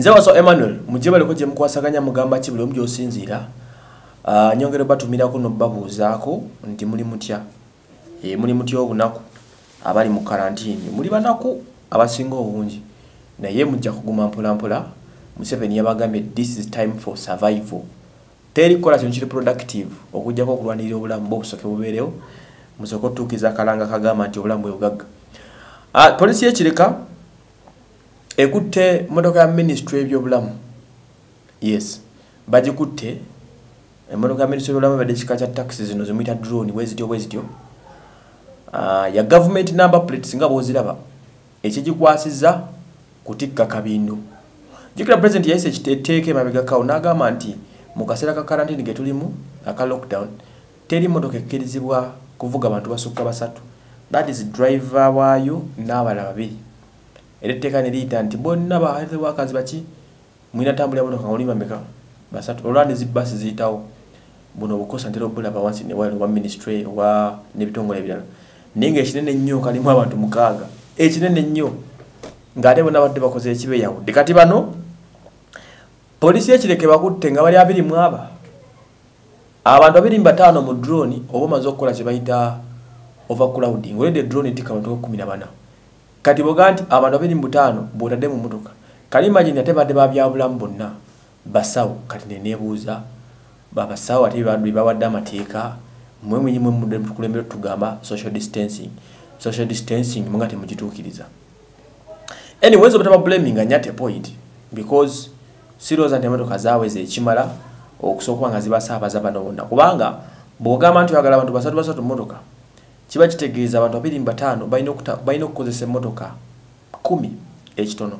nze waso emmanuel mujebaleko gyemukwasaganya mugamba ki buli omu gyosinziira nyongere batumirako nobabuuzaako nti muli mutya e, muli mutya obunaku abali mu karantini muli banaku abasinga obungi naye mujja kuguma mpolampola museveni yabagambye this is time for survival teri kukola kino kiri productive okugjako okulwanirira obulamu bobusoke bubeerewo musoke otuukiza akalanga kagamba nti obulamu bwe bugagga polisi yekireka ekutte emmotoka ya ministry ebyobulamu yes bagikutte emmotoka ya ministry ebyobulamu badde kika kya taxi zino zimuyita drone bwezityo bwezityo ah, ya government number plates nga bwoziraba ekigikwasiza kutikka kabindo jukira president yayisa ekiteeka emabega kawo n'agamba nti mu kaseera ka karantini ge tulimu aka lockdown teri motoka ekkirizibwa kuvuga bantu basukka basatu that is driver waayo n'abala babiri era etteeka ne liyita nti bonna baalete bwakazi baki mulina tambulira motoka nga mulimameka basatu olwa nezibbaasi ziyitawo buno obukosa ntera obulaba wansi newaire oba minisitre oba n'ebitongole ebirala naye nga ekinene ennyo kalimu abantu mukaaga ekinene ennyo ng'ate bonna badde bakoze ekibeeyawudde kati bano poliisi ekireke bakutte nga bali abiri mu aba abantu abiri mu bataano mu drooni oba omaze okukola kye bayita overcrowding oledde drooni tikamatoka kkumi na bana kati boga nti abantu abiri mu butaano botadde mu mmotoka kali magini ate badde babyabulamu bonna basawo kati neneebuuza babasawo ate bandi bawadde amateeka mmwe mwenyimwe mukulembera tugamba social distancing social distancing munga temugituukiriza anyways obutaba blaminga nyate point because siroza nti emmotoka zaaweza ekimala okusooka kubanga zibasaabaza bano bonna kubanga bw'ogamba nti oyagala abantu basatu basatu mmotoka kiba kitegeeza abantu 25 balina okukozesa emmotoka 10 ekitono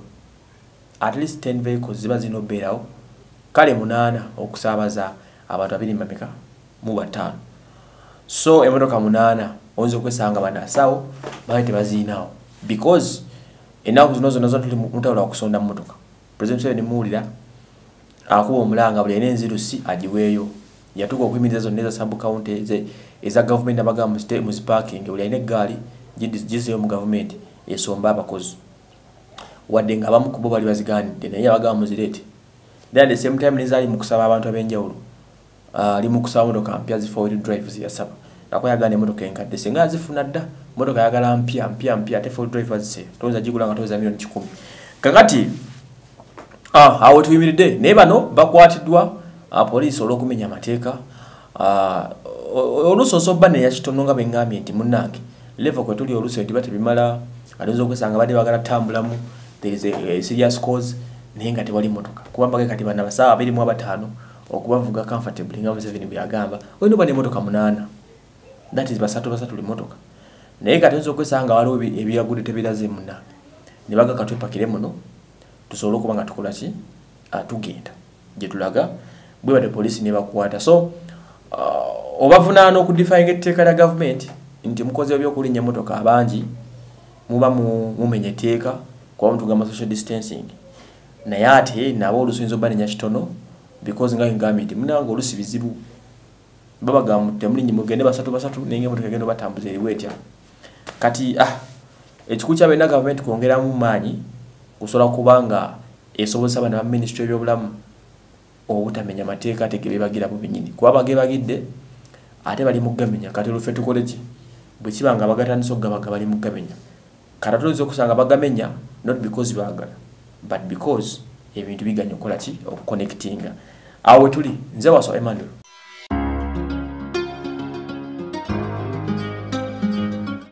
at least 10 vehicles ziba zina obeerawo kale munaana okusaabaza abantu 2 mu bataano so emmotoka munaana oyinza okwesanga banasawo bali tebaziinawo because ennaku zino zonna zona tuli mutawula kusonda mmotoka president museveni muwulira akuba omulanga buli ena enzirusi agiweeyo yatuka okuyimiriza zonna ezasambu kawunti eza gavumenti abagamba muzipaking buli alina eggaali gizeyo mu gavumenti esomba abakozi wadde nga abamu kubo bali baziganidde naye abagamba muzireete then the same time nezaali mukusaba abantu ab'enjawulo ah, ali mukusaba motoka mpya zifoid drive ziyasaba nakwyagana emotoka enkadde singa azifuna dda motoka yagala mpya mpya mpya ate foid drive azise toyinza gigula nga toyeza miliyoni kikumi kakati awo ah, tuyimiridde naye bano bakwatiddwa apoliisi ah, olw'okumenya amateeka ah, oluusi osooba neyakitono nga bengambye nti munange leva kwe tuli oluusi ediba tebimala aloza okwesanga badde bagala tambulamu serious cause naye nga tewali motoka kuba mbaga kati bana basaawa abirimu abataano okubavuga comfortable nga museveni bweyagamba olina oba nemotoka munaana thatis basatu basatuli motoka naye kati oyinza okwesaba nga waliwo ebiragudde tebiraze muna nebagaka twepakire muno tusobole okuba nga tukola ki ah, tugenda gyetulaga bwe bate polisi nebakwata so uh, obavunaana okudifayinga etteeka lya gavumenti nti mukozi byokulinnya emotoka abangi muba mumenya etteeka kuba mutugamba social distancing naye ate nabo olusinza oba nenya kitono because nga ingambye nti munange olusi bizibu babagamutemulinyimugende basatu basatu naye ngaemotoka egenda obatambuza eriwo etya kati ah ekikulu kyabaina gavumenti kwongeramu maanyi kusobola kubanga esobozesa bana ba minisitry ebyobulamu obutamenya mateeka ate gebebagirabo benyini kuba bagebagidde ate bali mugamenya kati olufe tukoleki bwekiba nga bagatandisa okugabaga bali mugamenya kati tuyinza okusanga bagamenya not because baagala but because ebintu biganya okukolaki okukonektinga awo wetuli nze waswa emanuel